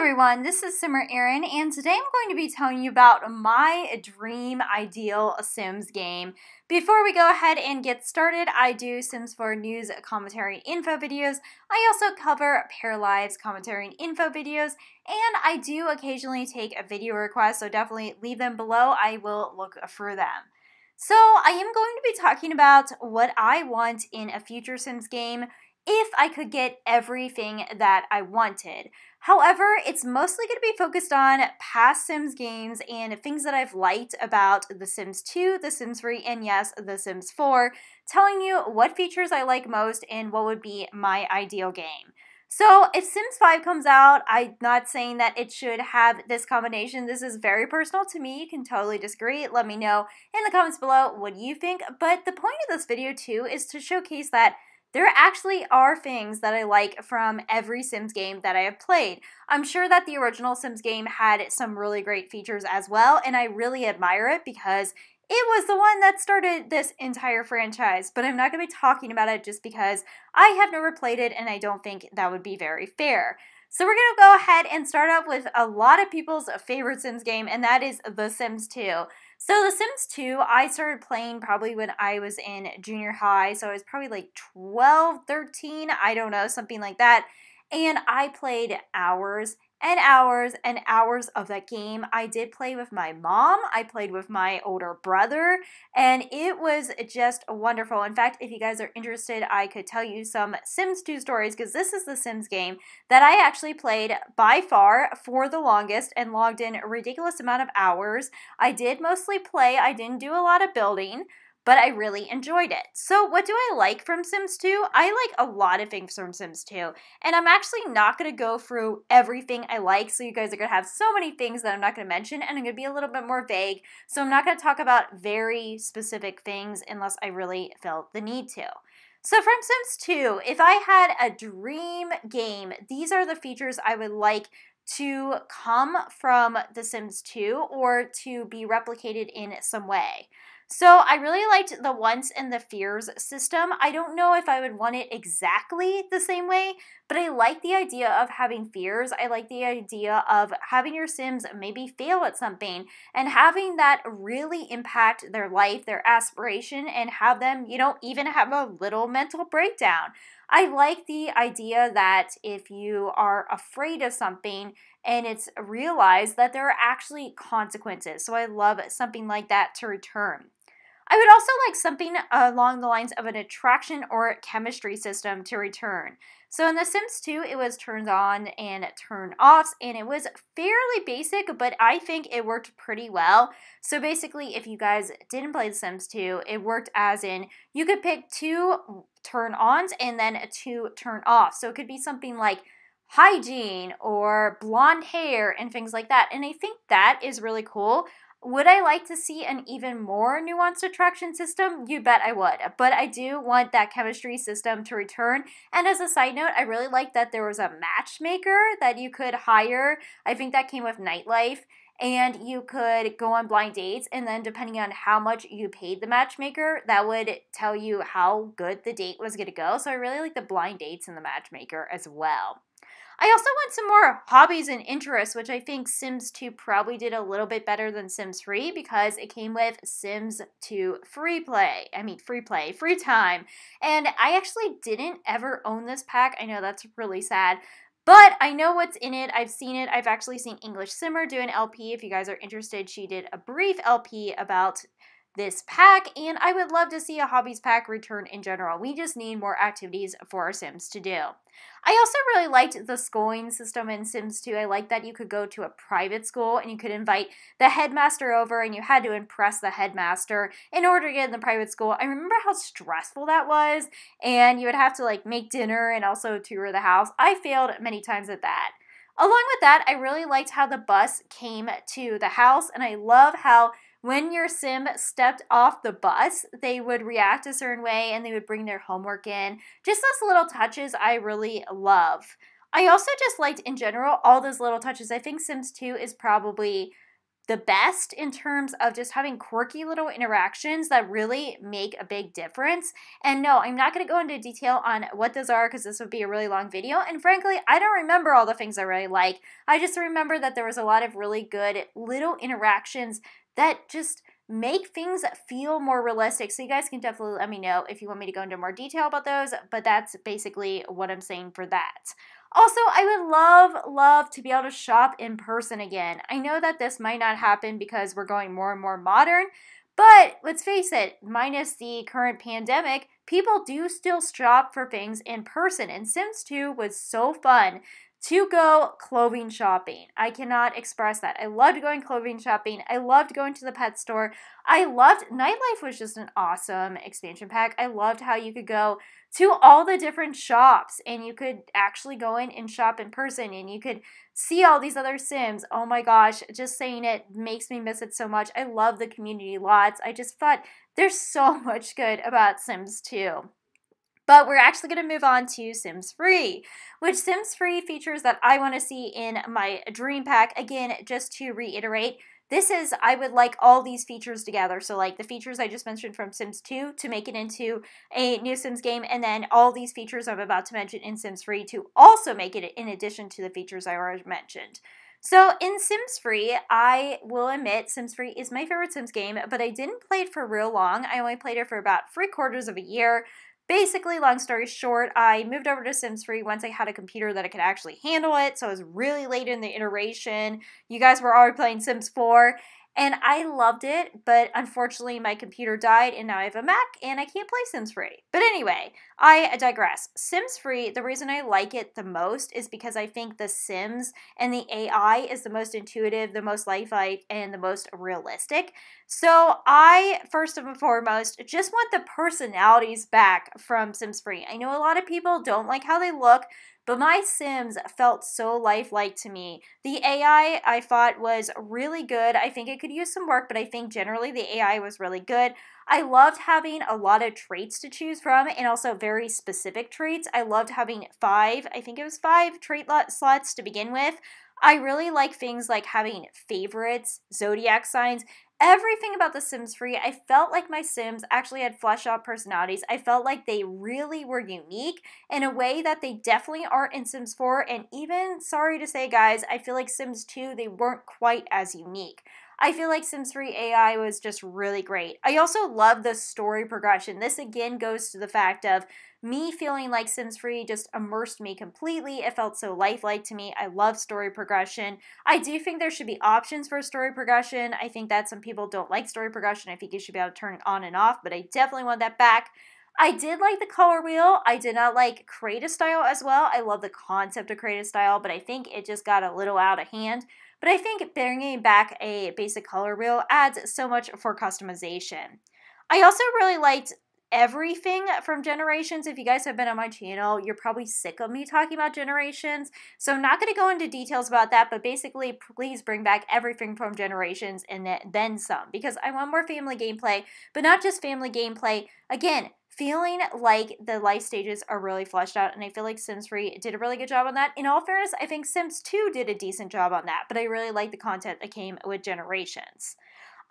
everyone, this is Simmer Erin, and today I'm going to be telling you about my dream ideal Sims game. Before we go ahead and get started, I do Sims 4 news commentary info videos. I also cover Pair Lives commentary and info videos, and I do occasionally take a video request, so definitely leave them below. I will look for them. So I am going to be talking about what I want in a future Sims game if I could get everything that I wanted. However, it's mostly going to be focused on past Sims games and things that I've liked about The Sims 2, The Sims 3, and yes, The Sims 4, telling you what features I like most and what would be my ideal game. So if Sims 5 comes out, I'm not saying that it should have this combination. This is very personal to me. You can totally disagree. Let me know in the comments below what you think. But the point of this video too is to showcase that there actually are things that I like from every Sims game that I have played. I'm sure that the original Sims game had some really great features as well, and I really admire it because it was the one that started this entire franchise, but I'm not going to be talking about it just because I have never played it and I don't think that would be very fair. So we're going to go ahead and start off with a lot of people's favorite Sims game, and that is The Sims 2. So The Sims 2, I started playing probably when I was in junior high, so I was probably like 12, 13, I don't know, something like that. And I played hours and hours and hours of that game. I did play with my mom, I played with my older brother, and it was just wonderful. In fact, if you guys are interested, I could tell you some Sims 2 stories because this is the Sims game that I actually played by far for the longest and logged in a ridiculous amount of hours. I did mostly play, I didn't do a lot of building but I really enjoyed it. So, what do I like from Sims 2? I like a lot of things from Sims 2, and I'm actually not gonna go through everything I like, so you guys are gonna have so many things that I'm not gonna mention, and I'm gonna be a little bit more vague, so I'm not gonna talk about very specific things unless I really felt the need to. So from Sims 2, if I had a dream game, these are the features I would like to come from The Sims 2 or to be replicated in some way. So I really liked the wants and the fears system. I don't know if I would want it exactly the same way, but I like the idea of having fears. I like the idea of having your Sims maybe fail at something and having that really impact their life, their aspiration, and have them, you know, even have a little mental breakdown. I like the idea that if you are afraid of something and it's realized that there are actually consequences. So I love something like that to return. I would also like something along the lines of an attraction or chemistry system to return. So in The Sims 2, it was turned on and turned off, and it was fairly basic, but I think it worked pretty well. So basically, if you guys didn't play The Sims 2, it worked as in you could pick two turn ons and then two turn offs. So it could be something like hygiene or blonde hair and things like that. And I think that is really cool. Would I like to see an even more nuanced attraction system? You bet I would. But I do want that chemistry system to return. And as a side note, I really like that there was a matchmaker that you could hire. I think that came with Nightlife. And you could go on blind dates, and then depending on how much you paid the matchmaker, that would tell you how good the date was gonna go. So I really like the blind dates and the matchmaker as well. I also want some more hobbies and interests, which I think Sims 2 probably did a little bit better than Sims 3 because it came with Sims 2 free play. I mean, free play, free time. And I actually didn't ever own this pack. I know that's really sad, but I know what's in it. I've seen it. I've actually seen English Simmer do an LP. If you guys are interested, she did a brief LP about this pack, and I would love to see a hobbies pack return in general. We just need more activities for our Sims to do. I also really liked the schooling system in Sims 2. I liked that you could go to a private school and you could invite the headmaster over and you had to impress the headmaster in order to get in the private school. I remember how stressful that was, and you would have to like make dinner and also tour the house. I failed many times at that. Along with that, I really liked how the bus came to the house, and I love how when your sim stepped off the bus, they would react a certain way and they would bring their homework in. Just those little touches I really love. I also just liked in general all those little touches. I think Sims 2 is probably the best in terms of just having quirky little interactions that really make a big difference. And no, I'm not going to go into detail on what those are because this would be a really long video. And frankly, I don't remember all the things I really like. I just remember that there was a lot of really good little interactions that just make things feel more realistic. So you guys can definitely let me know if you want me to go into more detail about those, but that's basically what I'm saying for that. Also, I would love, love to be able to shop in person again. I know that this might not happen because we're going more and more modern, but let's face it, minus the current pandemic, people do still shop for things in person, and Sims 2 was so fun to go clothing shopping. I cannot express that. I loved going clothing shopping. I loved going to the pet store. I loved Nightlife was just an awesome expansion pack. I loved how you could go to all the different shops and you could actually go in and shop in person and you could see all these other sims. Oh my gosh, just saying it makes me miss it so much. I love the community lots. I just thought there's so much good about Sims 2. But we're actually going to move on to Sims Free, which Sims Free features that I want to see in my dream pack. Again, just to reiterate, this is, I would like all these features together. So, like the features I just mentioned from Sims 2 to make it into a new Sims game, and then all these features I'm about to mention in Sims Free to also make it in addition to the features I already mentioned. So, in Sims Free, I will admit Sims Free is my favorite Sims game, but I didn't play it for real long. I only played it for about three quarters of a year Basically, long story short, I moved over to Sims Free once I had a computer that I could actually handle it. So it was really late in the iteration. You guys were already playing Sims 4. And I loved it, but unfortunately my computer died and now I have a Mac and I can't play Sims Free. But anyway, I digress. Sims Free, the reason I like it the most is because I think the Sims and the AI is the most intuitive, the most lifelike, and the most realistic. So I, first and foremost, just want the personalities back from Sims Free. I know a lot of people don't like how they look, but my Sims felt so lifelike to me. The AI I thought was really good. I think it could use some work, but I think generally the AI was really good. I loved having a lot of traits to choose from and also very specific traits. I loved having five, I think it was five trait slots to begin with. I really like things like having favorites, zodiac signs, everything about The Sims Free. I felt like my Sims actually had flesh out personalities. I felt like they really were unique in a way that they definitely aren't in Sims 4. And even, sorry to say, guys, I feel like Sims 2, they weren't quite as unique. I feel like Sims 3 AI was just really great. I also love the story progression. This again goes to the fact of me feeling like Sims 3 just immersed me completely. It felt so lifelike to me. I love story progression. I do think there should be options for story progression. I think that some people don't like story progression. I think you should be able to turn it on and off, but I definitely want that back. I did like the color wheel. I did not like create a style as well. I love the concept of create a style, but I think it just got a little out of hand. But I think bringing back a basic color wheel adds so much for customization. I also really liked everything from Generations. If you guys have been on my channel, you're probably sick of me talking about Generations. So I'm not going to go into details about that, but basically please bring back everything from Generations and then some because I want more family gameplay, but not just family gameplay. Again, feeling like the life stages are really fleshed out, and I feel like Sims 3 did a really good job on that. In all fairness, I think Sims 2 did a decent job on that, but I really like the content that came with Generations.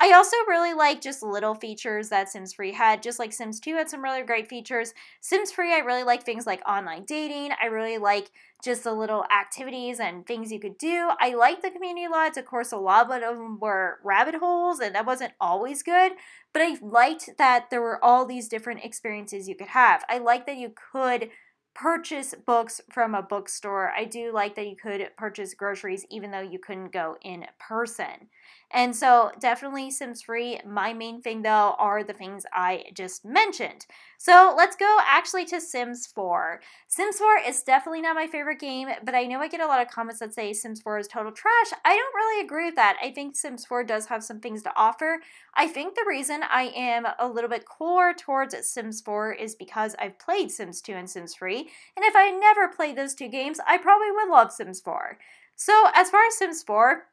I also really like just little features that Sims Free had, just like Sims 2 had some really great features. Sims Free, I really like things like online dating. I really like just the little activities and things you could do. I like the community lots. Of course, a lot of them were rabbit holes, and that wasn't always good, but I liked that there were all these different experiences you could have. I like that you could purchase books from a bookstore. I do like that you could purchase groceries even though you couldn't go in person. And so definitely Sims Free. My main thing though are the things I just mentioned. So let's go actually to Sims 4. Sims 4 is definitely not my favorite game, but I know I get a lot of comments that say Sims 4 is total trash. I don't really agree with that. I think Sims 4 does have some things to offer. I think the reason I am a little bit cooler towards Sims 4 is because I've played Sims 2 and Sims 3, and if I never played those two games, I probably would love Sims 4. So as far as Sims 4,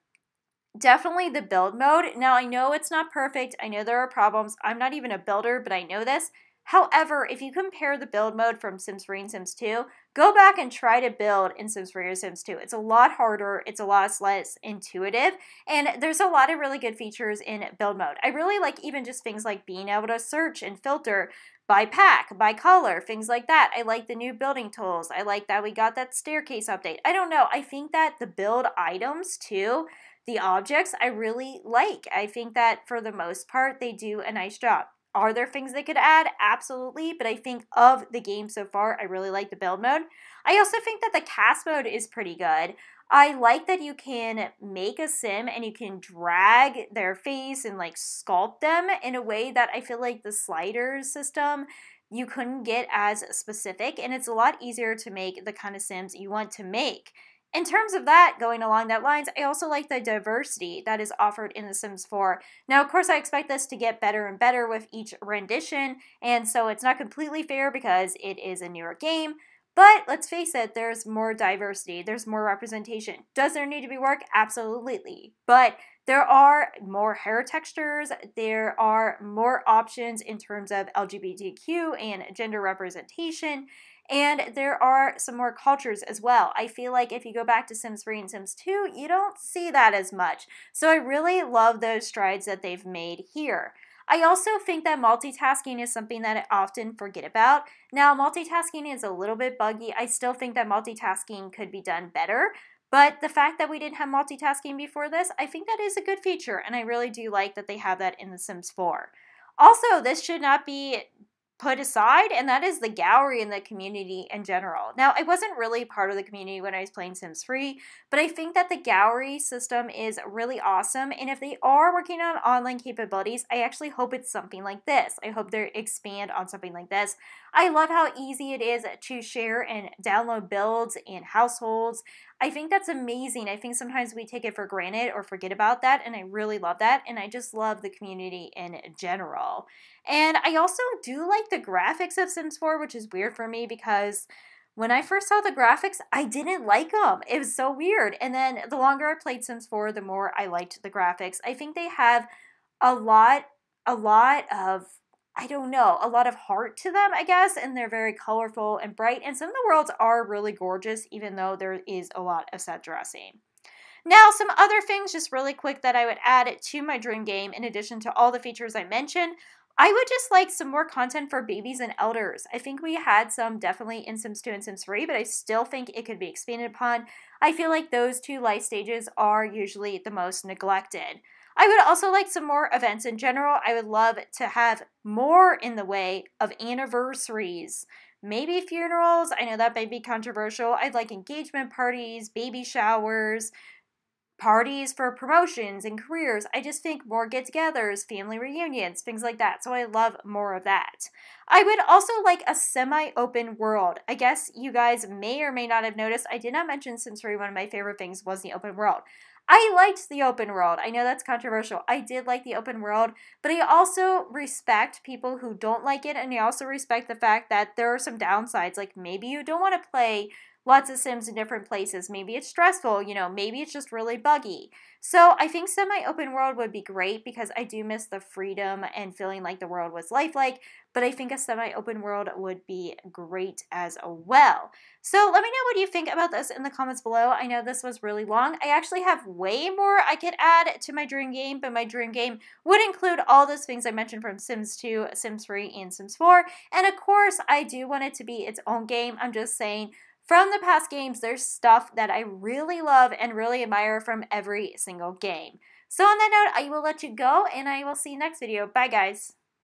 definitely the build mode. Now, I know it's not perfect. I know there are problems. I'm not even a builder, but I know this. However, if you compare the build mode from Sims 3 and Sims 2, go back and try to build in Sims 3 or Sims 2. It's a lot harder, it's a lot less intuitive, and there's a lot of really good features in build mode. I really like even just things like being able to search and filter by pack, by color, things like that. I like the new building tools. I like that we got that staircase update. I don't know. I think that the build items too the objects I really like. I think that for the most part, they do a nice job. Are there things they could add? Absolutely, but I think of the game so far, I really like the build mode. I also think that the cast mode is pretty good. I like that you can make a sim and you can drag their face and like sculpt them in a way that I feel like the sliders system you couldn't get as specific and it's a lot easier to make the kind of sims you want to make. In terms of that, going along that lines, I also like the diversity that is offered in The Sims 4. Now, of course, I expect this to get better and better with each rendition, and so it's not completely fair because it is a newer game, but let's face it, there's more diversity, there's more representation. Does there need to be work? Absolutely. But there are more hair textures, there are more options in terms of LGBTQ and gender representation, and there are some more cultures as well. I feel like if you go back to Sims 3 and Sims 2, you don't see that as much. So I really love those strides that they've made here. I also think that multitasking is something that I often forget about. Now, multitasking is a little bit buggy. I still think that multitasking could be done better, but the fact that we didn't have multitasking before this, I think that is a good feature, and I really do like that they have that in The Sims 4. Also, this should not be put aside, and that is the gallery and the community in general. Now, I wasn't really part of the community when I was playing Sims Free, but I think that the gallery system is really awesome, and if they are working on online capabilities, I actually hope it's something like this. I hope they expand on something like this. I love how easy it is to share and download builds and households. I think that's amazing. I think sometimes we take it for granted or forget about that, and I really love that, and I just love the community in general. And I also do like like the graphics of Sims 4, which is weird for me because when I first saw the graphics, I didn't like them. It was so weird. And then the longer I played Sims 4, the more I liked the graphics. I think they have a lot, a lot of, I don't know, a lot of heart to them, I guess. And they're very colorful and bright. And some of the worlds are really gorgeous, even though there is a lot of set dressing. Now, some other things just really quick that I would add to my dream game in addition to all the features I mentioned I would just like some more content for babies and elders. I think we had some definitely in Sims 2 and Sims 3, but I still think it could be expanded upon. I feel like those two life stages are usually the most neglected. I would also like some more events in general. I would love to have more in the way of anniversaries, maybe funerals. I know that may be controversial. I'd like engagement parties, baby showers, parties for promotions and careers. I just think more get togethers, family reunions, things like that. So I love more of that. I would also like a semi open world. I guess you guys may or may not have noticed, I did not mention sensory, one of my favorite things was the open world. I liked the open world. I know that's controversial. I did like the open world, but I also respect people who don't like it, and I also respect the fact that there are some downsides. Like maybe you don't want to play lots of sims in different places. Maybe it's stressful, you know, maybe it's just really buggy. So I think semi-open world would be great because I do miss the freedom and feeling like the world was lifelike, but I think a semi-open world would be great as well. So let me know what you think about this in the comments below. I know this was really long. I actually have way more I could add to my dream game, but my dream game would include all those things I mentioned from Sims 2, Sims 3, and Sims 4. And of course, I do want it to be its own game. I'm just saying from the past games, there's stuff that I really love and really admire from every single game. So on that note, I will let you go and I will see you next video. Bye guys.